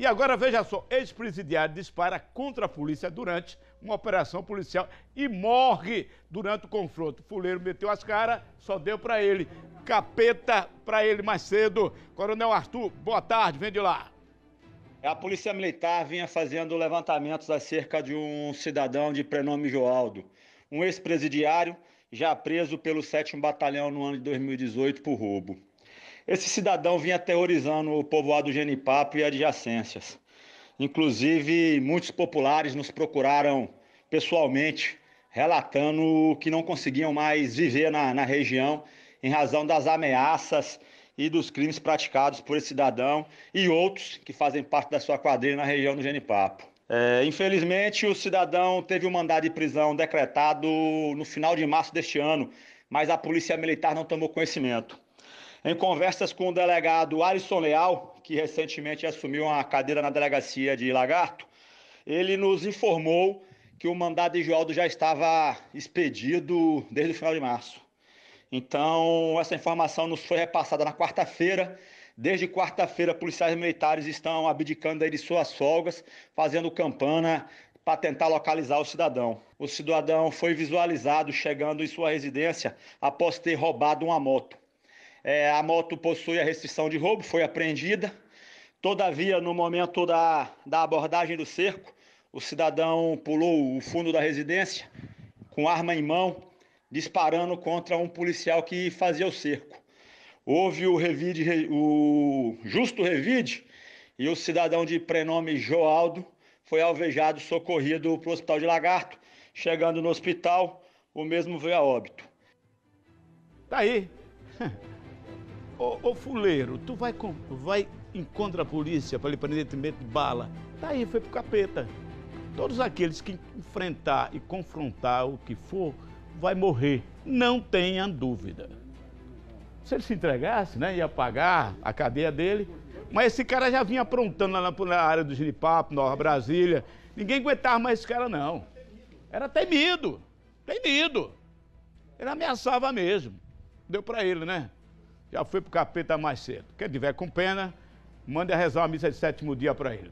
E agora veja só, ex-presidiário dispara contra a polícia durante uma operação policial e morre durante o confronto. Fuleiro meteu as caras, só deu para ele. Capeta para ele mais cedo. Coronel Arthur, boa tarde, vem de lá. É, a polícia militar vinha fazendo levantamentos acerca de um cidadão de prenome Joaldo, um ex-presidiário já preso pelo 7 Batalhão no ano de 2018 por roubo. Esse cidadão vinha aterrorizando o povoado Genipapo e adjacências. Inclusive, muitos populares nos procuraram pessoalmente, relatando que não conseguiam mais viver na, na região em razão das ameaças e dos crimes praticados por esse cidadão e outros que fazem parte da sua quadrilha na região do Genipapo. É, infelizmente, o cidadão teve o um mandado de prisão decretado no final de março deste ano, mas a Polícia Militar não tomou conhecimento. Em conversas com o delegado Alisson Leal, que recentemente assumiu uma cadeira na delegacia de Lagarto, ele nos informou que o mandado de Joaldo já estava expedido desde o final de março. Então, essa informação nos foi repassada na quarta-feira. Desde quarta-feira, policiais militares estão abdicando de suas folgas, fazendo campana para tentar localizar o cidadão. O cidadão foi visualizado chegando em sua residência após ter roubado uma moto. É, a moto possui a restrição de roubo, foi apreendida. Todavia, no momento da, da abordagem do cerco, o cidadão pulou o fundo da residência com arma em mão, disparando contra um policial que fazia o cerco. Houve o, revide, o justo revide e o cidadão de prenome Joaldo foi alvejado, socorrido para o hospital de Lagarto. Chegando no hospital, o mesmo veio a óbito. Tá aí ô, ô, fuleiro, tu vai, com, vai encontra a polícia para lhe prender de bala. Tá aí, foi pro capeta. Todos aqueles que enfrentar e confrontar o que for, vai morrer. Não tenha dúvida. Se ele se entregasse, né, ia pagar a cadeia dele. Mas esse cara já vinha aprontando lá na, na área do Giripapo, Nova Brasília. Ninguém aguentava mais esse cara, não. Era temido. Temido. Ele ameaçava mesmo. Deu para ele, né? já foi pro capeta mais cedo. Quem tiver com pena, mande rezar a missa de sétimo dia para ele.